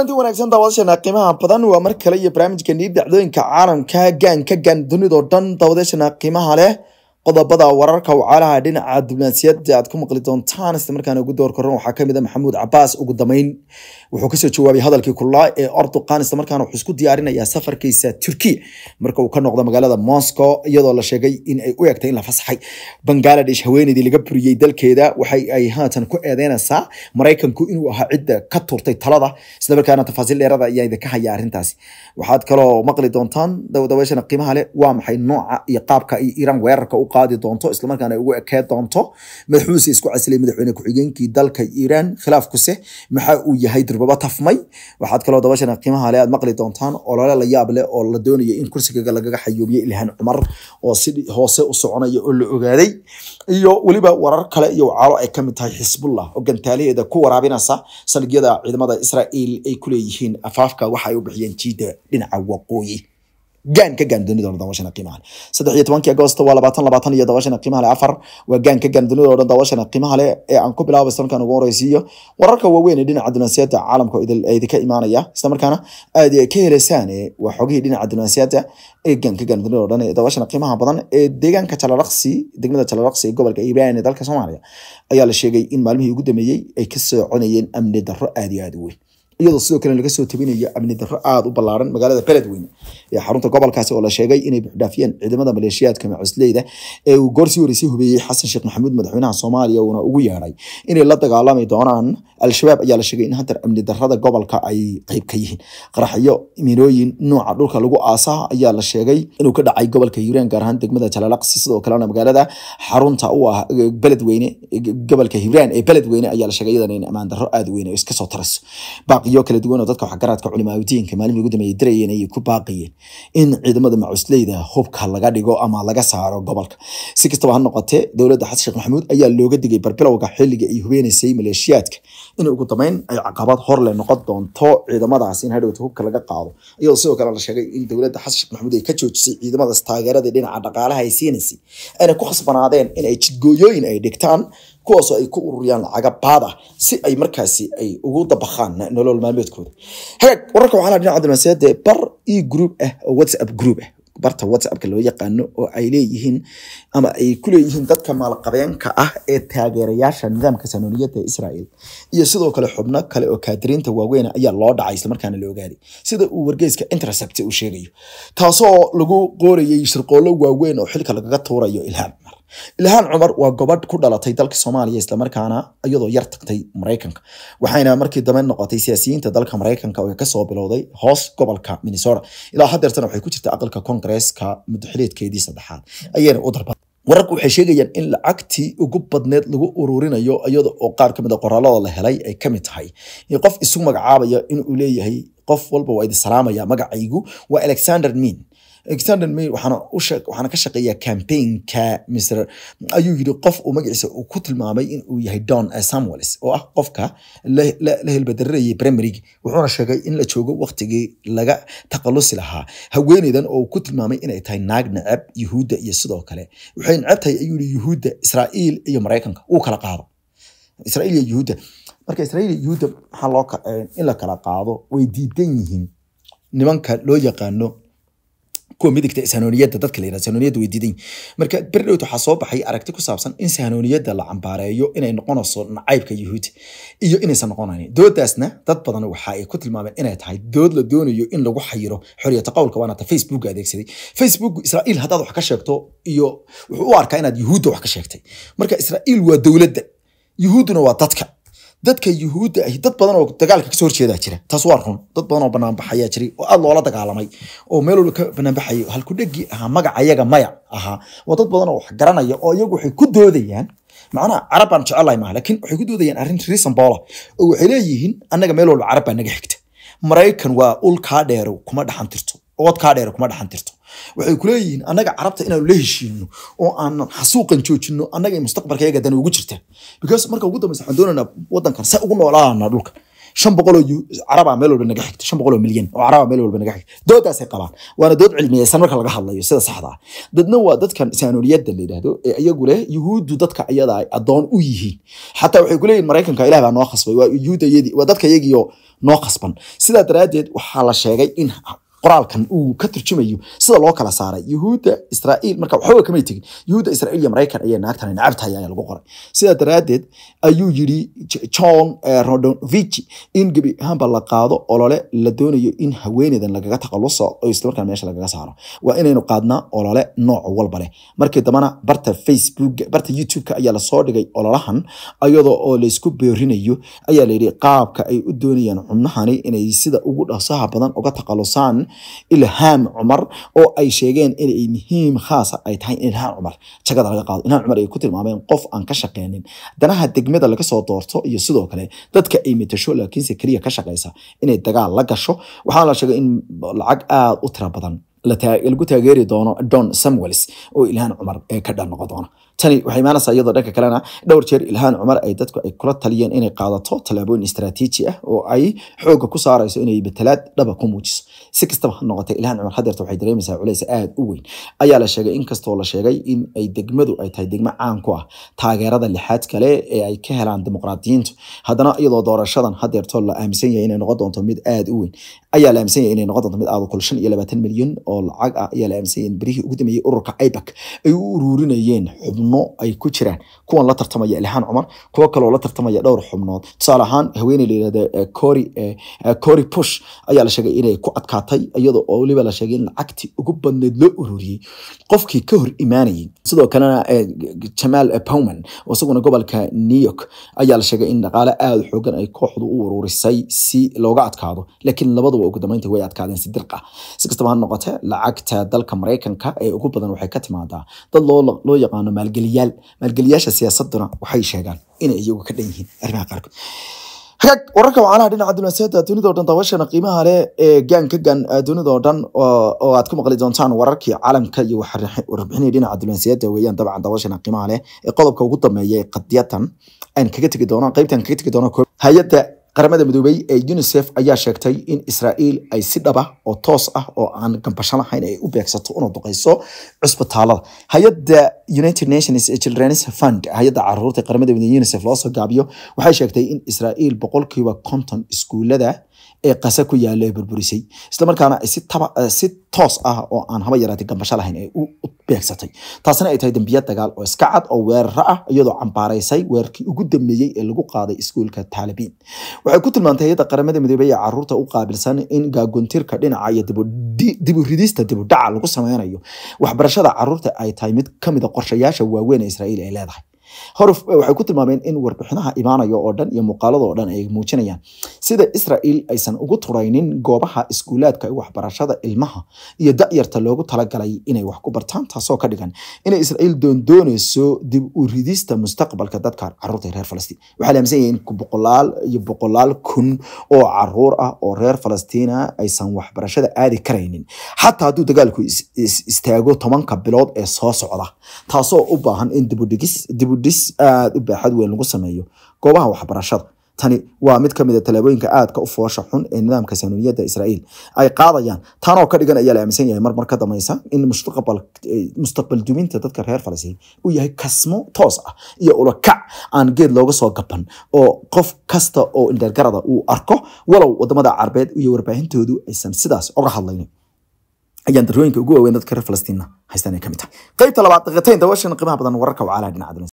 kulanti wanaagsan daawadaasheena qiimaha badan waa mar kale iyo barnaamijkani dhacdooyinka caalamka gaanka gaan dunidao dhan daawadeeshana qiimaha leh qodobada wararka wacalaha dhinaca diblomaasiyadda aad ku maqli doontaan isla markaana ugu door koran waxaa kamid a ah maxamuud cabaas ugu dambeyn wuxuu kasoo jawaabay hadalkii kulaa ee orduqan isla markaana wuxuu isku diyaarinayaa safarkiisa turkiya marka uu ka noqdo magaalada moscow iyadoo la sheegay in ay u egtay in la fasaxay bangaladesh haweeneydii laga buriyey dalkeeda waxa ay haatan ku eedeynaysaa maraykanku inuu ahaa cidda ka turtay talada isla markaana tafaasiil dheerada ayaa idinka haya arrintaasi waxaad kaloo maqli doontaan dawdaweeshana qiimaha leh waa maxay nooca iyo qaabka ay iiraan weerarka u qaadi doonto islamarkaana ugu ekee doonto madaxuuse isku caslay madaxweyne ku-xigeenkii dalka iiraan khilaafkuse maxaa uu yahay durbaba tafmay waxaad kaloo dabashan qiimaha le aad maqli doontaan olole la yaab leh oo la doonayo in kursigaga lagaga xayoobiye ilhaan cumar oo si hoose u soconaya oo la ogaaday iyo weliba warar kale iyo wacaalo ay kamid tahay xisbullah oo gantaalaheeda ku waraabinaysa saldhigyada ciidamada israa'iil ay ku leeyihiin afaafka waxa ay u bixiyeen jiida dhinaca waqooyi gaan ka gaanduni doona daawashana qiimaha leh saddex iyo tobankii agoosto waa labaatan labaatan iyo daawashana qiimaha leh afar waa gaan ka gaanduni doona daawashana qiimaha leh ee aan ku bilaabay sanadkan ugu horeysiiyo wararka waaweyn ee dhinaca dunansiyada caalamka idinka imaanaya isla aad ka heleysaan waa dhinaca dunansiyada ee gaan ka gaanduni doona ee daawashana qiimaha badan ee deegaanka jalalaqsi degmada jalalaqsi ee gobolka ibraan ee dalka soomaaliya ayaa la sheegay in maalmihii ugu dambeeyey ay ka sooconayeen amni darro aad iyo aad u weyn iyadoo sidoo kale laga soo tabinayo amni darro aada u ballaaran magaalada beledweyne ee xarunta gobolkaasi oo la sheegay inay buxdhaafiyeen ciidamada maleeshiyaadka macusleyda ee uu goor sii horeysay hubeeyey xasan sheekh maxamuud madaxweynaha soomaaliya uuna ugu yeedhay inay la dagaalami doonaan al-shabaab ayaa la sheegay in hadeer amni darada gobolka ay qayb ka yihiin qaraxyo minooyin nuuca dhulka lagu aasaha ayaa la sheegay inuu ka dhacay gobolka hiiraan gaar ahaan degmada jalaalaqsi sidoo kalena magaalada xarunta u ah e, beledweyne e, gobolka hiiraan ee beledweyne ayaa la sheegay iyadan in ammaan daro aada weyn iska soo tarayso baaqiyo kala duwan oo dadka waxgaraadka culimaawidiinka maalimii ugu dambeeyay darayeen ayay ku baaqiyeen in ciidamada macusleyda hubka laga dhigo ama laga saaro gobolka si kastaba ha noqotee dowladda xasan sheekh maxamuud ayaa looga digay barbilowga xilliga ay hubeynaysay maleeshiyaadka in ugu dambeyn ay caqabad hor leh noqon doonto ciidamadaas in hadhowta hubka laga qaado iyadoo sidoo kale la sheegay in dowladda xasan sheekh maxamuud ay ka joojisay ciidamadaas taageerada dhinaca dhaqaalaha ay siinaysay ayna ku khasbanaadeen inay jidgooyooyin ay dhigtaan kuwaasoo ay ku ururiyaan lacaga baad ah si ay markaasi ay ugu dabakhaan nolol maalmeedkooda hagaag wararka waxaa la dhinaca dibnaseede bar e group ah oo whatsapp group ah barta whatsappka loo yaqaano oo ay leeyihiin ama ay ku leeyihiin dadka maalqabeenka ah ee taageerayaasha nidaamka sanoloyada israel iyo sidoo kale xubno kale oo kaadiriinta waaweyn ayaa loo dhacay islamarkaana la ogaaday sida uu wargeyska intercept uu sheegayo taasoo lagu qoorayay shirqoollo waaweyn oo xilka lagaga tuurayo ilhaan mar ilhaan cumar waa gobadh ku dhalatay dalka soomaaliya islamarkaana iyadoo yar tagtay maraykanka waxayna markii dambe noqotay siyaasiyiinta dalka maraykanka oo kasoo bilowday hoos gobolka minnesota ilaa haddeertana waxay ku jirta aqalka kongareska mudaxileedkeedii saddexaad ayayna u dalba wararku waxay sheegayaan in lacagtii ugu badneed lagu ururinayo iyada oo qaar kamid a ah qoraalada la helay ay kamid tahay qof isu magacaabaya inuu leeyahay qof walba waa idi salaamaya magacaygu waa alexander min alexander may waxaana ka shaqeeyaa campaignka mr ayuu yidhi qof uu magaciisa uu ku tilmaamay in yahay don eh, samuels oo ah qofka la helbadararayay primaryg wuxuuna sheegay in la joogo waqtigii laga taqalusi lahaa haweeneydan oo ku tilmaamay inay tahay naag necab yuhuudda iyo sidoo kale waxay necab ayuu yidhi yuhuudda israa'iil iyo maraykanka wuu kala qaado israa'iil iyo yuhuudda marka israa'iil iyo yuhuudda maxaa loo eh, in la kala qaado way diidan yihiin nimanka loo yaqaano kuwa midigta marka berdhowd waxaa soo baxay aragti ku saabsan in sahanuuniyada la cambaareeyo inay noqonayso nacaybka yuhuudi iyo inaysan noqonayn doodaasna dad badan waxa ay ku tilmaameen inay tahay dood la doonayo in lagu xayiro xoriyata qowlka waana facebook adeegsaday facebook israa'iil haddaad wax ka sheegto iyo wuxuu u arkaa inaad yuhuudda wax ka sheegtay marka israa'iil waa dowladda yuhuudduna waa dadka dadka yuhuudda ahi dad badan oo dagaalka kasoo horjeedaa jira taas waa run dad badan oo banaanbaxayaa jiray oo aad loola dagaalamay oo meel walba ka banaanbaxayay halkudhegii ahaa magaca iyaga maya ahaa waa dad badan oo wax garanaya oo iyagu waxay ku doodayaan macnaha carab baan jecelahay maaha laakiin waxay ku doodayaan arrin reasonbola oo waxay leeyihiin annaga meel walba carab baa naga xigta maraykan waa ul kaa dheero kuma dhaxan tirto ood kaa dheero kuma dhaxan tirto waxay kuleeyihiin anaga carabta inaanu la heshiino oo aanan xasuuqan joojino annaga mustaqbalkayaga dan ugu jirta because marka ugu dambaysa waxaan doonaynaa wadankan se ugu noolaana dhulka shan boqoloo caraba meel walba naga xigta shan boqoloo milyan oo caraba meel walba naga xigta doodaasay qabaan waana dood cilmiyeysan marka laga hadlayo sida saxda ah. dadna waa dadkan saanuniyadda la yidhaahdo ee iyagu leh yuhuuddu dadka iyada ay addoon u yihiin xataa waxay ku maraykanka ilah baa noo khasbay waa yuhuudayadii waa dadka iyagiioo noo khasban sidaa daraaddeed waxaa la sheegay in qoraalkan uu ka turjumayo sida loo kala saaray yahuudda israa'iil marka waxba kamay tegin yuhuudda israiil iyo maraykan ayay naagtan nacabtahay ayaa lagu qoray sidaa daraaddeed ayuu yidhi john eh, rodovici in gebi ahaanba la qaado olole la doonayo in haweeneydan lagaga takhaluso oo isla markaan meesha lagaga saaro waa inaynu qaadnaa olole nooc walba leh markii dambena barta facebook barta youtube ayaa lasoo dhigay ololahan iyadoo oo laysku beerinayo ayaa layidhi qaabka ay u doonayaan xubnahani inay sida ugu dhaqsaha badan uga taqalusaan ilhaam cumar oo ay sheegeen inay muhiim khaasa ay tahay in ilhaan cumar jagada laga qaado ilhaan cumar ay ku tilmaameen qof aan ka shaqeynin danaha degmada laga soo doorto iyo sidoo kale dadka ay matasho laakiinse keliya ka shaqeysa inay dagaal la gasho waxaana la sheegay in lacag aada u tira badan lagu taageeri doono don samuels oo ilhaan cumar ee ka dhan noqon tani waxay imaanaysaa iyadoo dhanka kalena dhowr jeer ilhaan cumar ay dadku ay kula taliyeen inay qaadato tallaabooyin istaraatiiji ah oo ay xoogga ku saarayso inay batalaad dhaba ku muujiso si kastaba ha noqotee ilhaan cumar hadeerta waxay dareemaysaa culays aada u weyn ayaa la sheegay inkastoo la sheegay in ay degmadu ay tahay degmo caan ku ah taageerada lixaad kale ee ay ka helaan dimuqraadiyiintu haddana iyadoo doorashadan hadeertoo la aaminsan yahay inay noqon doonto mid aada u weyn ayaa la aaminsan yahay inay noqon doonto mid aada kulshan iyo labaatan milyan oo lacag ah ayaa la aaminsanyain berihii ugu dambeeyey ururka ibak ay u uruurinayeen xubno ay ku jiraan kuwan la tartamaya ilhaan cumar kuwo kaleoo la tartamaya dhowr xubnood tusaale ahaan haweeney la yidhahda eh, eh, eh, cory push ayaa la sheegay inay ku adkaatay iyadoo oo weliba la sheegay in lacagtii ugu badneed loo ururiyey qofkii ka hor imaanayay sidoo kalena jamaal powman oo isaguna gobolka new york ayaa la sheegay in dhaqaale aada xoogan ay kooxdu u uruurisay si looga adkaado laakiin labaduba ugu dambeynta way adkaadeen si dirqa si kastaba ha noqote lacagta dalka maraykanka ee ugu badan waxay ka timaadaa dad loo yaqaano maalgeliyaal maalgeliyaasha siyaasaduna waxay sheegaan inay iyagu ka dhan yihiin arrimaha qaarkood hagaag wararka wacanaha dhinaca dunaseeda dunidao dhan daawashana qiimaha leh ee gaanka gaan dunidao dhan oo aad ku maqli doontaan wararkii caalamka iyo warbixinii dhinaca dunaseeda weeyaan dabcan daawashana qiimaha leh ee qodobka ugu dambeeya ee qadiyadan aan kaga tegi doono qaybtan kaga tegi doono hay-adda qaramada midoobey ee unisef ayaa sheegtay in israa'iil ay si dhaba oo toos ah oo aan gambasho lahayn ay u beegsato una duqeyso cusbitaalada hay-adda united nations childrens fund hay-adda caruurta qaramada midoobey unisef loo soo gaabiyo waxay sheegtay in israa'iil boqolkiiba konton iskuulada ee qasa ku yaala ee burburisay islamarkaana si toos ah oo aan haba yaraatay gambasho lahayn ee u beegsatay taasna ay tahay dambiya dagaal oo iska cad oo weeraro ah iyadoo cambaaraysay weerarkii ugu dambeeyey ee lagu qaaday iskuulka taalibiin waxay ku tilmaantay hay-adda qaramada midoobey ee caruurta u qaabilsan in gaagoontirka dhinaca iyo diburidista dibudhaca lagu sameynayo waxbarashada caruurta ay tahay mid kamida ah qorshayaasha waaweyn ee israa'iil ay leedahay horuf eh, waxay ku tilmaameen in warbixinaha imaanayo oo dhan iyo muuqaaladoo dhan ay muujinayaan sida israel aysan ugu turaynin goobaha iskuulaadka ee waxbarashada ilmaha iyo da'yarta loogu talagalay inay wax ku bartaan taasoo ka dhigan inay israel doondoonayso dib u ridista mustaqbalka dadka caruurta reer falastiin waxaa la aaminsan in boqolaal iyo boqolaal kun oo caruur ah oo reer falastiina ah aysan waxbarashada aadi karaynin xataa hadduu dagaalku istaago tobanka bilood ee soo socda taasoo u baahan in dibudhigis dibu dhis aad u baaxad weyn lagu sameeyo goobaha waxbarashada tani waa mid ka mid a ah tallaabooyinka aadka u foosha xun ee nidaamka sanuuniyadda israa'iil ay qaadayaan taanoo ka dhigan ayaa la aaminsan yahay marmar ka dambaysa in mustaqbal eh, duminta dadka reer falastiin uu yahay kasmo toos ah iyo ulakac aan geed looga soo gaban oo qof kasta oo indheergarada uu arko walow wadamada carbeed iyo warbaahintoodu aysan sidaas oga hadlaynin ayaan darooyinka ugu waaweyn dadka reer falastiin haystaan ay ka mid tahay qaybta labaad dhaqatayn dawashan qiimaha badan wararka wacalaha dhinaca